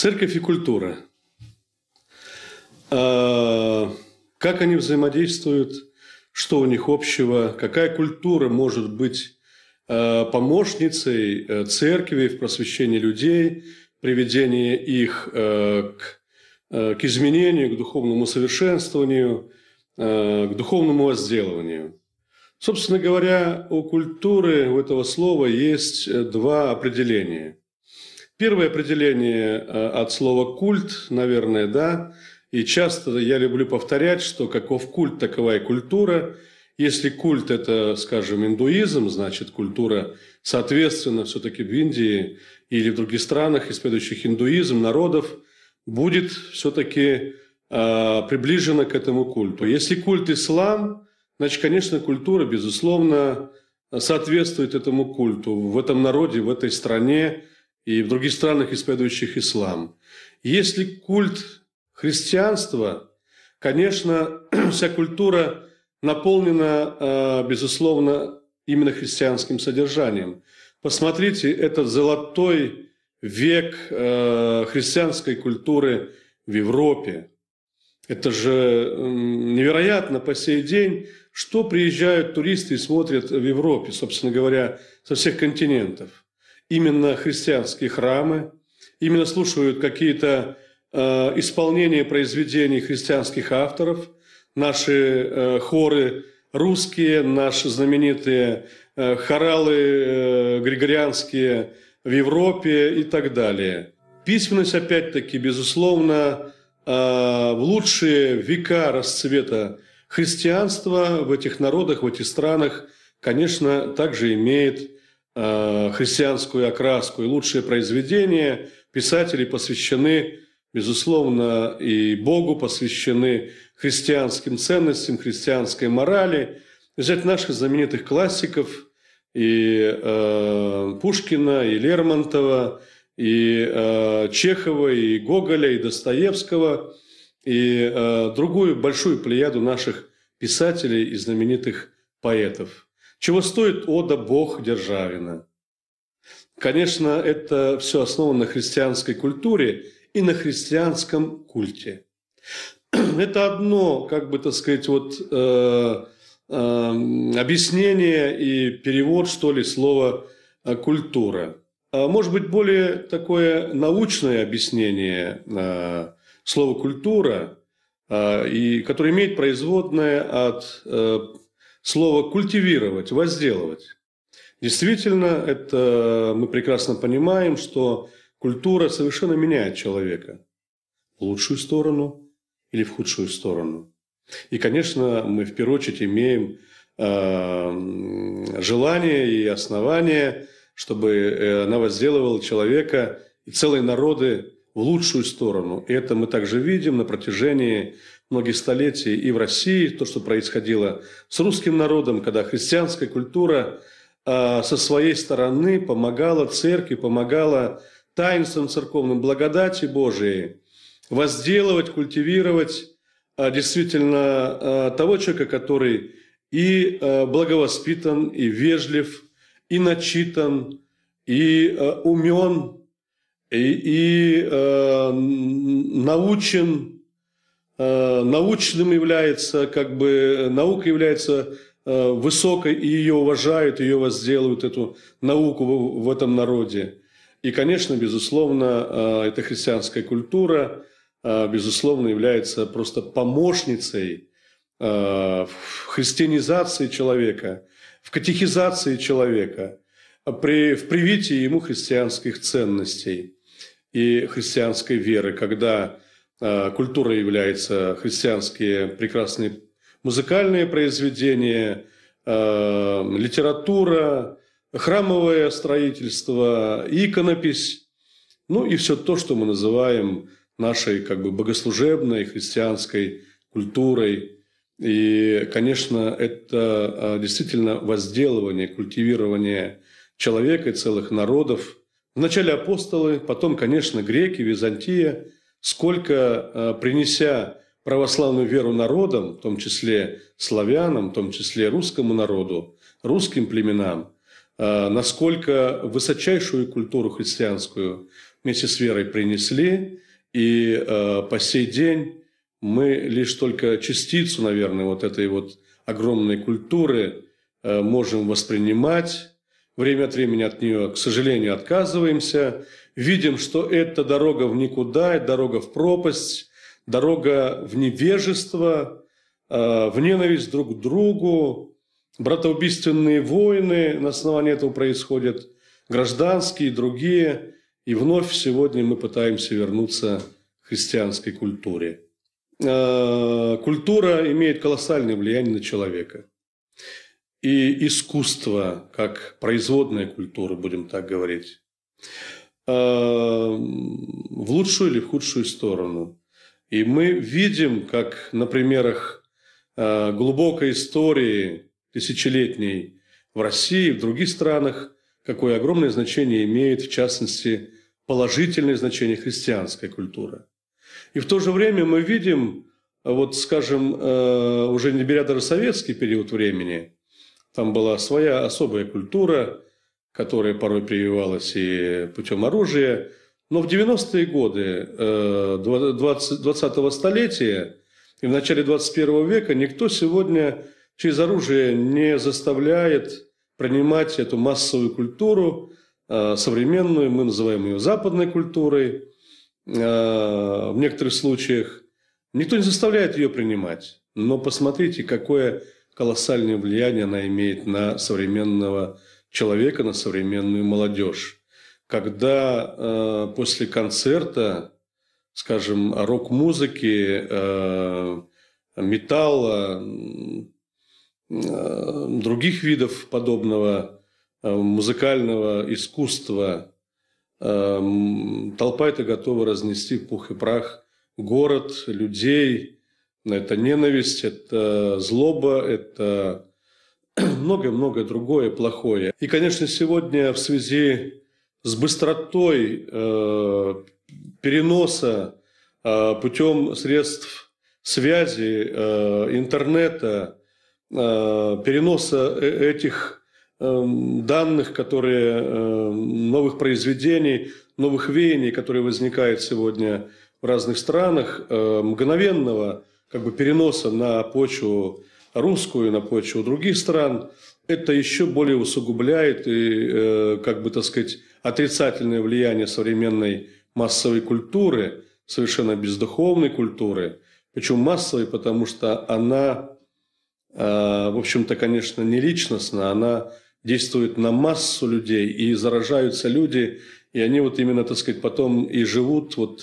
Церковь и культура. А, как они взаимодействуют, что у них общего, какая культура может быть а, помощницей э, церкви в просвещении людей, приведении их э, к, э, к изменению, к духовному совершенствованию, к духовному возделыванию. Собственно говоря, у культуры, у этого слова есть два определения – Первое определение э, от слова «культ», наверное, да. И часто я люблю повторять, что каков культ, такова и культура. Если культ – это, скажем, индуизм, значит, культура, соответственно, все-таки в Индии или в других странах, исповедующих индуизм, народов, будет все-таки э, приближена к этому культу. Если культ ислам, значит, конечно, культура, безусловно, соответствует этому культу в этом народе, в этой стране, и в других странах, исповедующих ислам. Если культ христианства, конечно, вся культура наполнена, э, безусловно, именно христианским содержанием. Посмотрите, этот золотой век э, христианской культуры в Европе. Это же невероятно по сей день, что приезжают туристы и смотрят в Европе, собственно говоря, со всех континентов именно христианские храмы, именно слушают какие-то э, исполнения произведений христианских авторов, наши э, хоры русские, наши знаменитые э, хоралы э, григорианские в Европе и так далее. Письменность, опять-таки, безусловно, э, в лучшие века расцвета христианства в этих народах, в этих странах, конечно, также имеет Э, христианскую окраску и лучшие произведения писателей посвящены, безусловно, и Богу, посвящены христианским ценностям, христианской морали. Взять наших знаменитых классиков и э, Пушкина, и Лермонтова, и э, Чехова, и Гоголя, и Достоевского, и э, другую большую плеяду наших писателей и знаменитых поэтов. Чего стоит «Ода Бог Державина»? Конечно, это все основано на христианской культуре и на христианском культе. Это одно, как бы, так сказать, вот э, э, объяснение и перевод, что ли, слова э, «культура». А может быть, более такое научное объяснение э, слова «культура», э, и, которое имеет производное от э, слово «культивировать», «возделывать». Действительно, это мы прекрасно понимаем, что культура совершенно меняет человека в лучшую сторону или в худшую сторону. И, конечно, мы в первую очередь имеем э, желание и основание, чтобы э, она возделывала человека и целые народы в лучшую сторону. И это мы также видим на протяжении многие столетия и в России, то, что происходило с русским народом, когда христианская культура э, со своей стороны помогала церкви, помогала таинствам церковным, благодати Божией, возделывать, культивировать э, действительно э, того человека, который и э, благовоспитан, и вежлив, и начитан, и э, умен, и, и э, научен Э, научным является, как бы наука является э, высокой, и ее уважают, ее возделывают, эту науку в, этом народе. И, конечно, безусловно, э, эта христианская культура, безусловно, является просто помощницей в христианизации человека, в катехизации человека, при, в привитии ему христианских ценностей и христианской веры, когда Э, культурой являются христианские прекрасные музыкальные произведения, э, литература, храмовое строительство, иконопись, ну и все то, что мы называем нашей как бы богослужебной христианской культурой. И, конечно, это э, действительно возделывание, культивирование человека и целых народов. Вначале апостолы, потом, конечно, греки, Византия – сколько, э, принеся православную веру народам, в том числе славянам, в том числе русскому народу, русским племенам, э, насколько высочайшую культуру христианскую вместе с верой принесли, и э, по сей день мы лишь только частицу, наверное, вот этой вот огромной культуры можем воспринимать, время от времени от нее, к сожалению, отказываемся, видим, что это дорога в никуда, дорога в пропасть, дорога в невежество, э, в ненависть друг к другу, братоубийственные войны на основании этого происходят, гражданские и другие. И вновь сегодня мы пытаемся вернуться к христианской культуре. Э, культура имеет колоссальное влияние на человека и искусство как производная культура, будем так говорить, э, в лучшую или в худшую сторону. И мы видим, как на примерах э, глубокой истории тысячелетней в России, и в других странах, какое огромное значение имеет, в частности, положительное значение христианской культуры. И в то же время мы видим, вот, скажем, э, уже не беря даже советский период времени – там была своя особая культура, которая порой прививалась и путем оружия. Но в 90-е годы 20-го э, столетия и в начале 21 века никто сегодня через оружие не заставляет принимать эту массовую культуру, э, современную, мы называем ее западной культурой, э, в некоторых случаях. Никто не заставляет ее принимать. Но посмотрите, какое колоссальное влияние она имеет на современного человека, на современную молодежь. Когда э, после концерта, скажем, рок-музыки, э, металла, э, других видов подобного э, музыкального искусства, э, толпа это готова разнести в пух и прах город, людей – это ненависть, это злоба, это многое-многое другое плохое. И, конечно, сегодня в связи с быстротой э, переноса э, путем средств связи, э, интернета, э, переноса э, этих э, данных, которые э, новых произведений, новых веяний, которые возникают сегодня в разных странах, э, мгновенного как бы переноса на почву русскую, на почву других стран, это еще более усугубляет и, э, как бы, так сказать, отрицательное влияние современной массовой культуры, совершенно бездуховной культуры. Причем массовой, потому что она, э, в общем-то, конечно, не личностна, она действует на массу людей, и заражаются люди, и они вот именно, так сказать, потом и живут вот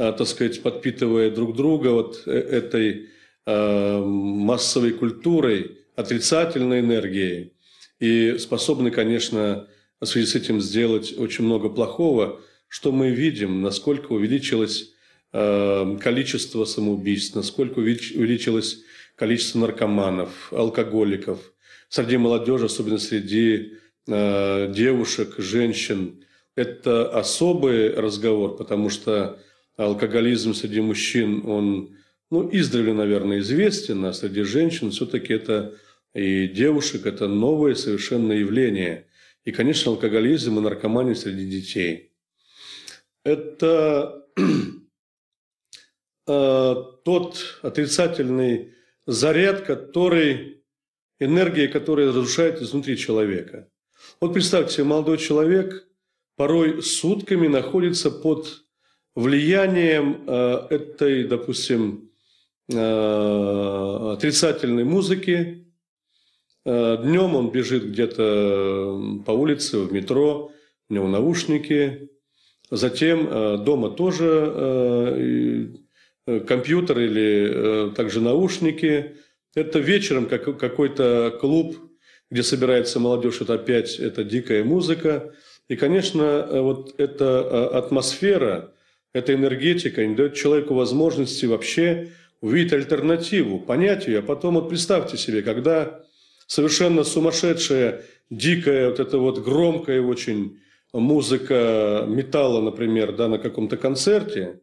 Э, так сказать, подпитывая друг друга вот э, этой э, массовой культурой, отрицательной энергией и способны, конечно, в связи с этим сделать очень много плохого, что мы видим, насколько увеличилось количество самоубийств, насколько увеличилось количество наркоманов, алкоголиков, среди молодежи, особенно среди девушек, женщин. Это особый разговор, потому что алкоголизм среди мужчин, он, ну, издревле, наверное, известен, а среди женщин все-таки это и девушек – это новое совершенно явление. И, конечно, алкоголизм и наркомания среди детей. Это э, тот отрицательный заряд, который, энергия, которая разрушает изнутри человека. Вот представьте, молодой человек порой сутками находится под влиянием э, этой, допустим, э, отрицательной музыки. Э, Днем он бежит где-то по улице, в метро, у него наушники. Затем дома тоже компьютер или также наушники. Это вечером какой-то клуб, где собирается молодежь, это опять это дикая музыка. И, конечно, вот эта атмосфера, эта энергетика не дает человеку возможности вообще увидеть альтернативу, понять ее. А потом вот представьте себе, когда совершенно сумасшедшая, дикая, вот эта вот громкая очень музыка металла, например, да, на каком-то концерте,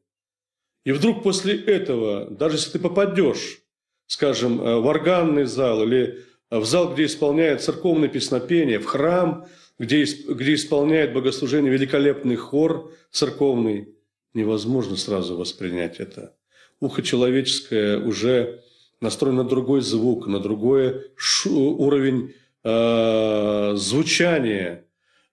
и вдруг после этого, даже если ты попадешь, скажем, э, в органный зал или в зал, где исполняет церковные песнопения, в храм, где, где исполняет богослужение великолепный хор церковный – невозможно сразу воспринять это. Ухо человеческое уже настроено на другой звук, на другой уровень э, звучания.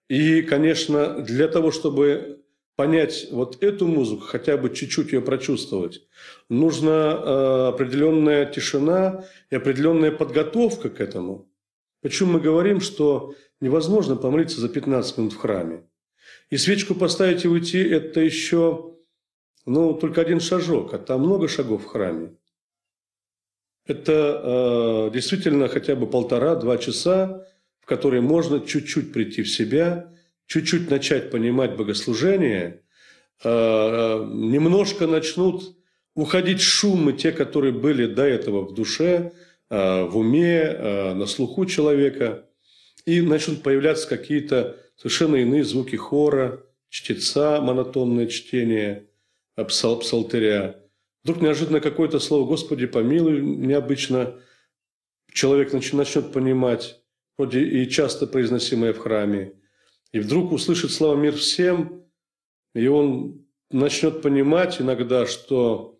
И, конечно, для того, чтобы понять вот эту музыку, хотя бы чуть-чуть ее прочувствовать, нужна э, определенная тишина и определенная подготовка к этому. Почему мы говорим, что невозможно помолиться за 15 минут в храме? И свечку поставить и уйти – это еще ну, только один шажок, а там много шагов в храме. Это э, действительно хотя бы полтора-два часа, в которые можно чуть-чуть прийти в себя, чуть-чуть начать понимать богослужение, э, э, немножко начнут уходить шумы, те, которые были до этого в душе, э, в уме, э, на слуху человека, и начнут появляться какие-то совершенно иные звуки хора, чтеца, монотонное чтение – псал, псалтыря. Вдруг неожиданно какое-то слово «Господи, помилуй» необычно человек начнет понимать, вроде и часто произносимое в храме. И вдруг услышит слово «Мир всем», и он начнет понимать иногда, что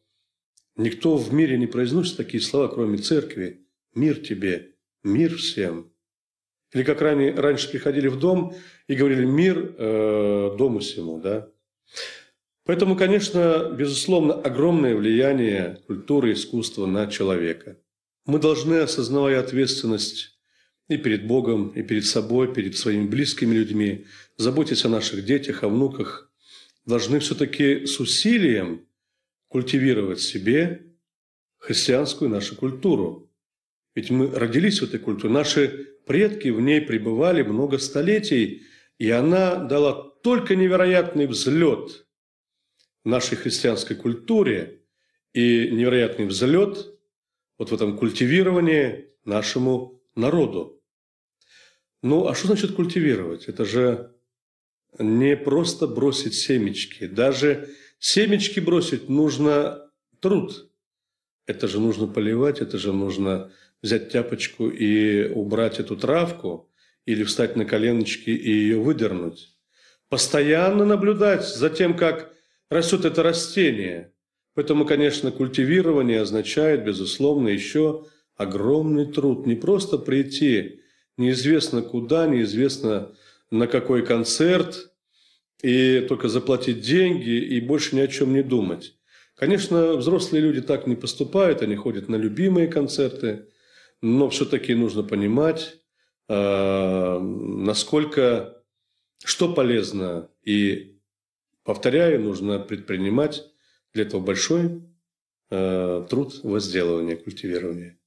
никто в мире не произносит такие слова, кроме церкви. «Мир тебе, мир всем». Или как ранее, раньше приходили в дом и говорили «мир э, дому всему». Да? Поэтому, конечно, безусловно, огромное влияние культуры и искусства на человека. Мы должны, осознавая ответственность и перед Богом, и перед собой, перед своими близкими людьми, заботиться о наших детях, о внуках, должны все-таки с усилием культивировать себе христианскую нашу культуру. Ведь мы родились в этой культуре, наши предки в ней пребывали много столетий, и она дала только невероятный взлет – нашей христианской культуре и невероятный взлет вот в этом культивировании нашему народу. Ну, а что значит культивировать? Это же не просто бросить семечки. Даже семечки бросить нужно труд. Это же нужно поливать, это же нужно взять тяпочку и убрать эту травку, или встать на коленочки и ее выдернуть. Постоянно наблюдать за тем, как растет это растение. Поэтому, конечно, культивирование означает, безусловно, еще огромный труд. Не просто прийти неизвестно куда, неизвестно на какой концерт, и только заплатить деньги и больше ни о чем не думать. Конечно, взрослые люди так не поступают, они ходят на любимые концерты, но все-таки нужно понимать, а, насколько, что полезно и Повторяю, нужно предпринимать для этого большой э, труд возделывания, культивирования.